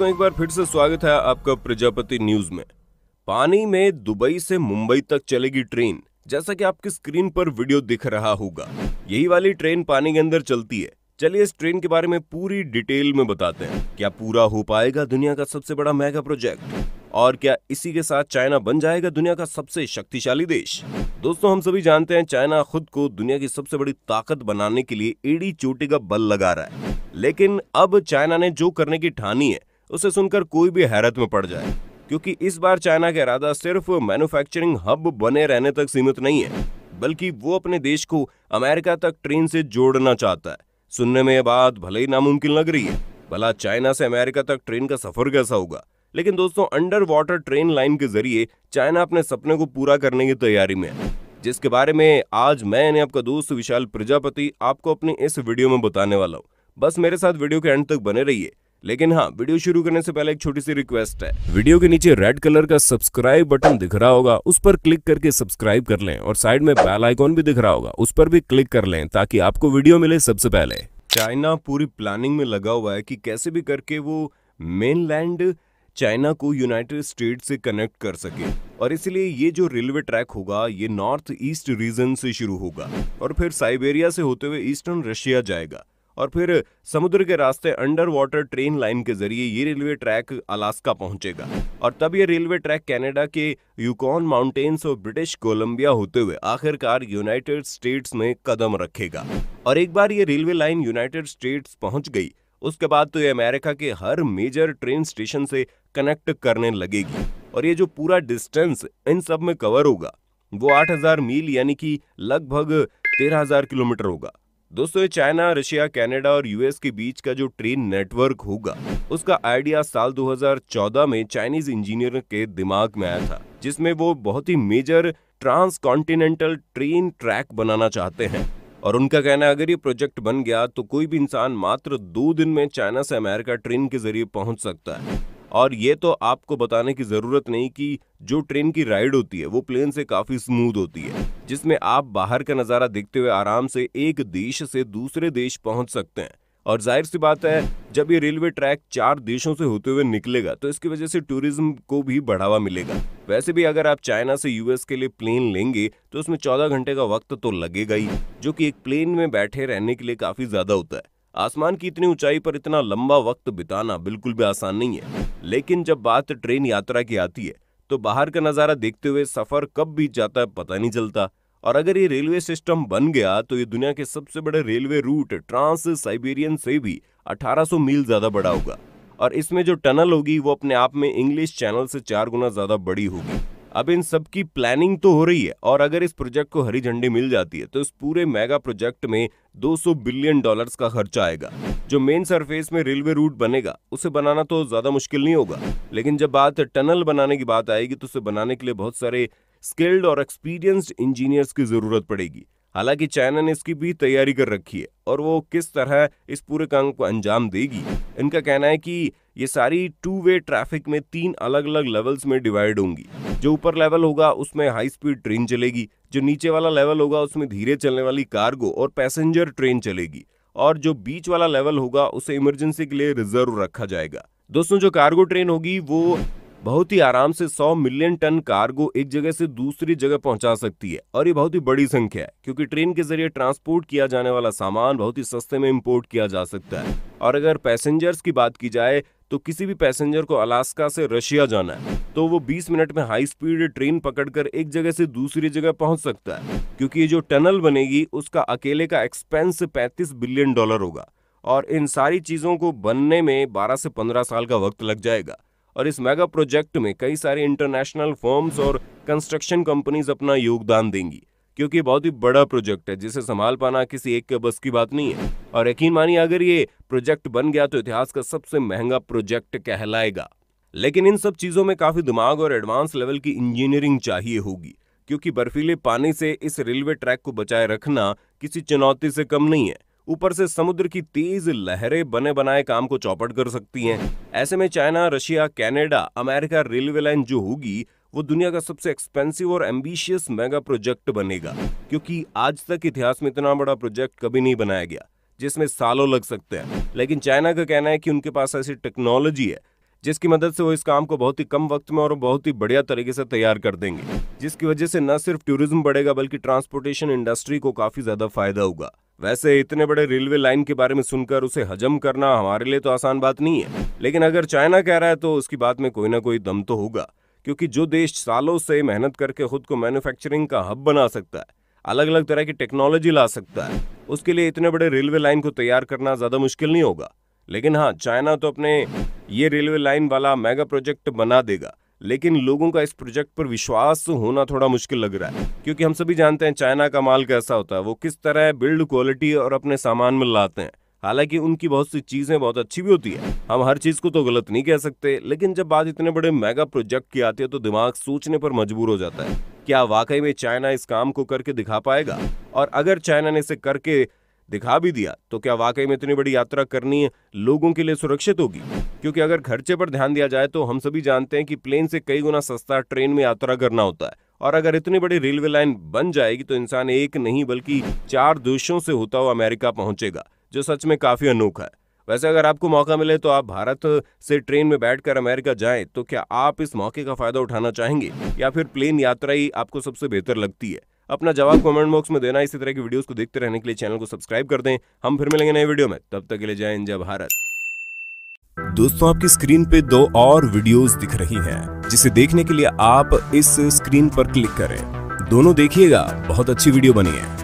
दोस्तों एक बार फिर से स्वागत है आपका प्रजापति न्यूज में पानी में दुबई से मुंबई तक चलेगी ट्रेन जैसा कि आपकी स्क्रीन पर वीडियो दिख रहा होगा यही वाली ट्रेन पानी के अंदर चलती है चलिए इस ट्रेन के बारे में पूरी डिटेल में बताते हैं क्या पूरा हो पाएगा दुनिया का सबसे बड़ा मेगा प्रोजेक्ट और क्या इसी के साथ चाइना बन जाएगा दुनिया का सबसे शक्तिशाली देश दोस्तों हम सभी जानते हैं चाइना खुद को दुनिया की सबसे बड़ी ताकत बनाने के लिए एडी चोटी का बल लगा रहा है लेकिन अब चाइना ने जो करने की ठानी है उसे सुनकर कोई भी हैरत में पड़ जाए क्योंकि इस बार चाइना का इरादा सिर्फ मैन्युफैक्चरिंग हब बने रहने तक सीमित नहीं है बल्कि वो अपने देश को अमेरिका तक ट्रेन से जोड़ना चाहता है सुनने में यह बात भले ही नामुमकिन लग रही है भला चाइना से अमेरिका तक ट्रेन का सफर कैसा होगा लेकिन दोस्तों अंडर वाटर ट्रेन लाइन के जरिए चाइना अपने सपने को पूरा करने की तैयारी में है जिसके बारे में आज मैं यानी आपका दोस्त विशाल प्रजापति आपको अपनी इस वीडियो में बताने वाला हूँ बस मेरे साथ वीडियो के एंड तक बने रहिए लेकिन हाँ वीडियो शुरू करने से पहले एक छोटी सी रिक्वेस्ट है वीडियो के नीचे रेड कलर का सब्सक्राइब बटन दिख रहा होगा उस पर क्लिक करके सब्सक्राइब कर लें और साइड में बेल आइकॉन भी दिख रहा होगा उस पर भी क्लिक कर लें ताकि आपको वीडियो मिले सबसे पहले चाइना पूरी प्लानिंग में लगा हुआ है कि कैसे भी करके वो मेनलैंड चाइना को यूनाइटेड स्टेट से कनेक्ट कर सके और इसलिए ये जो रेलवे ट्रैक होगा ये नॉर्थ ईस्ट रीजन से शुरू होगा और फिर साइबेरिया से होते हुए ईस्टर्न रशिया जाएगा और फिर समुद्र के रास्ते अंडर वाटर ट्रेन लाइन के जरिए ये रेलवे ट्रैक अलास्का पहुंचेगा और तब ये रेलवे ट्रैक कनाडा के यूकॉन माउंटेन्स और ब्रिटिश कोलंबिया होते हुए आखिरकार यूनाइटेड स्टेट्स में कदम रखेगा और एक बार ये रेलवे लाइन यूनाइटेड स्टेट्स पहुंच गई उसके बाद तो ये अमेरिका के हर मेजर ट्रेन स्टेशन से कनेक्ट करने लगेगी और ये जो पूरा डिस्टेंस इन सब में कवर होगा वो 8000 मील यानी कि लगभग 13000 किलोमीटर होगा दोस्तों ये चाइना रशिया कनाडा और यूएस के बीच का जो ट्रेन नेटवर्क होगा उसका आइडिया साल 2014 में चाइनीज इंजीनियर के दिमाग में आया था जिसमें वो बहुत ही major transcontinental train track बनाना चाहते हैं और उनका कहना है अगर ये प्रोजेक्ट बन गया तो कोई भी इंसान मात्र दो दिन में चाइना से अमेरिका ट्रेन के जरिए पहुंच सकता है और ये तो आपको बताने की ज़रूरत नहीं कि जो ट्रेन की राइड होती है वो प्लेन से काफ़ी स्मूथ होती है जिसमें आप बाहर का नज़ारा देखते हुए आराम से एक देश से दूसरे देश पहुंच सकते हैं और जाहिर सी बात है जब ये रेलवे ट्रैक चार देशों से होते हुए निकलेगा तो इसकी वजह से टूरिज्म को भी बढ़ावा मिलेगा वैसे भी अगर आप चाइना से यूएस के लिए प्लेन लेंगे तो उसमें 14 घंटे का वक्त तो लगेगा ही जो कि एक प्लेन में बैठे रहने के लिए काफ़ी ज़्यादा होता है आसमान की इतनी ऊंचाई पर इतना लंबा वक्त बिताना बिल्कुल भी आसान नहीं है लेकिन जब बात ट्रेन यात्रा की आती है तो बाहर का नज़ारा देखते हुए सफ़र कब बीत जाता है पता नहीं चलता और अगर ये रेलवे सिस्टम बन गया तो ये दुनिया के सबसे बड़े रेलवे रूट ट्रांस साइबेरियन से भी 1800 मील ज़्यादा बड़ा होगा और इसमें जो टनल होगी वो अपने आप में इंग्लिश चैनल से चार गुना ज़्यादा बड़ी होगी अब इन सब की प्लानिंग तो हो रही है और अगर इस प्रोजेक्ट को हरी झंडी मिल जाती है तो इस पूरे मेगा प्रोजेक्ट में 200 बिलियन डॉलर्स का खर्चा आएगा जो मेन सरफेस में रेलवे रूट बनेगा उसे बनाना तो ज्यादा मुश्किल नहीं होगा लेकिन जब बात टनल बनाने की बात आएगी तो उसे बनाने के लिए बहुत सारे स्किल्ड और एक्सपीरियंस्ड इंजीनियर्स की जरूरत पड़ेगी हालांकि चाइना ने इसकी भी तैयारी कर रखी है और वो किस तरह इस पूरे काम को अंजाम देगी इनका कहना है कि ये सारी टू वे ट्रैफिक में तीन अलग अलग लेवल्स में डिवाइड होंगी जो ऊपर लेवल होगा उसमें हाई स्पीड ट्रेन चलेगी जो नीचे वाला लेवल होगा उसमें धीरे चलने वाली कार्गो और पैसेंजर ट्रेन चलेगी और जो बीच वाला लेवल होगा उसे इमरजेंसी के लिए रिजर्व रखा जाएगा दोस्तों जो कार्गो ट्रेन होगी वो बहुत ही आराम से 100 मिलियन टन कार्गो एक जगह से दूसरी जगह पहुंचा सकती है और ये बहुत ही बड़ी संख्या है क्योंकि ट्रेन के जरिए ट्रांसपोर्ट किया जाने वाला सामान बहुत ही सस्ते में इम्पोर्ट किया जा सकता है और अगर पैसेंजर्स की बात की जाए तो किसी भी पैसेंजर को अलास्का से रशिया जाना है तो वो 20 मिनट में हाई स्पीड ट्रेन पकड़कर एक जगह से दूसरी जगह पहुंच सकता है क्योंकि ये जो टनल बनेगी उसका अकेले का एक्सपेंस 35 बिलियन डॉलर होगा और इन सारी चीज़ों को बनने में 12 से 15 साल का वक्त लग जाएगा और इस मेगा प्रोजेक्ट में कई सारे इंटरनेशनल फॉर्म्स और कंस्ट्रक्शन कंपनीज अपना योगदान देंगी क्योंकि बहुत ही बड़ा प्रोजेक्ट है जिसे संभाल पाना किसी एक के बस की बात नहीं है और यकीन मानिए अगर ये प्रोजेक्ट बन गया तो इतिहास का सबसे महंगा प्रोजेक्ट कहलाएगा लेकिन इन सब चीजों में काफी दिमाग और एडवांस लेवल की इंजीनियरिंग चाहिए होगी क्योंकि बर्फीले पानी से इस रेलवे ट्रैक को बचाए रखना किसी चुनौती से कम नहीं है ऊपर से समुद्र की तेज लहरें बने बनाए काम को चौपट कर सकती हैं ऐसे में China Russia Canada America railway line जो होगी वो दुनिया का सबसे एक्सपेंसिव और एम्बिशियस मेगा प्रोजेक्ट बनेगा क्योंकि आज तक इतिहास में इतना बड़ा प्रोजेक्ट कभी नहीं बनाया गया जिसमें सालों लग सकते हैं लेकिन चाइना का कहना है कि उनके पास ऐसी टेक्नोलॉजी है जिसकी मदद से वो इस काम को बहुत ही कम वक्त में और बहुत ही बढ़िया तरीके से तैयार कर देंगे जिसकी वजह से न सिर्फ टूरिज्म बढ़ेगा बल्कि ट्रांसपोर्टेशन इंडस्ट्री को काफी ज्यादा फायदा होगा वैसे इतने बड़े रेलवे लाइन के बारे में सुनकर उसे हजम करना हमारे लिए तो आसान बात नहीं है लेकिन अगर चाइना कह रहा है तो उसकी बात में कोई ना कोई दम तो होगा क्योंकि जो देश सालों से मेहनत करके खुद को मैन्युफैक्चरिंग का हब बना सकता है अलग अलग तरह की टेक्नोलॉजी ला सकता है उसके लिए इतने बड़े रेलवे लाइन को तैयार करना ज्यादा मुश्किल नहीं होगा लेकिन हाँ चाइना तो अपने ये रेलवे लाइन वाला मेगा प्रोजेक्ट बना देगा लेकिन लोगों का इस प्रोजेक्ट पर विश्वास होना थोड़ा मुश्किल लग रहा है क्योंकि हम सभी जानते हैं चाइना का माल कैसा होता है वो किस तरह बिल्ड क्वालिटी और अपने सामान में लाते हैं हालांकि उनकी बहुत सी चीजें बहुत अच्छी भी होती है हम हर चीज को तो गलत नहीं कह सकते लेकिन जब बात इतने बड़े मेगा प्रोजेक्ट की आती है तो दिमाग सोचने पर मजबूर हो जाता है क्या वाकई में चाइना इस काम को करके दिखा पाएगा और अगर चाइना ने इसे करके दिखा भी दिया तो क्या वाकई में इतनी बड़ी यात्रा करनी लोगों के लिए सुरक्षित होगी क्योंकि अगर खर्चे पर ध्यान दिया जाए तो हम सभी जानते हैं कि प्लेन से कई गुना सस्ता ट्रेन में यात्रा करना होता है और अगर इतनी बड़ी रेलवे लाइन बन जाएगी तो इंसान एक नहीं बल्कि चार देशों से होता हुआ अमेरिका पहुंचेगा जो सच में काफी अनोखा है वैसे अगर आपको मौका मिले तो आप भारत से ट्रेन में बैठकर अमेरिका जाएं तो क्या आप इस मौके का फायदा उठाना चाहेंगे या फिर प्लेन यात्रा ही आपको सबसे बेहतर लगती है अपना जवाब कमेंट बॉक्स में देना इसी तरह की वीडियोस को देखते रहने के लिए चैनल को सब्सक्राइब कर दें हम फिर मिलेंगे नए वीडियो में तब तक के लिए जय हिंद जय भारत दोस्तों आपकी स्क्रीन पे दो और वीडियोस दिख रही हैं जिसे देखने के लिए आप इस स्क्रीन पर क्लिक करें दोनों देखिएगा बहुत अच्छी वीडियो बनी है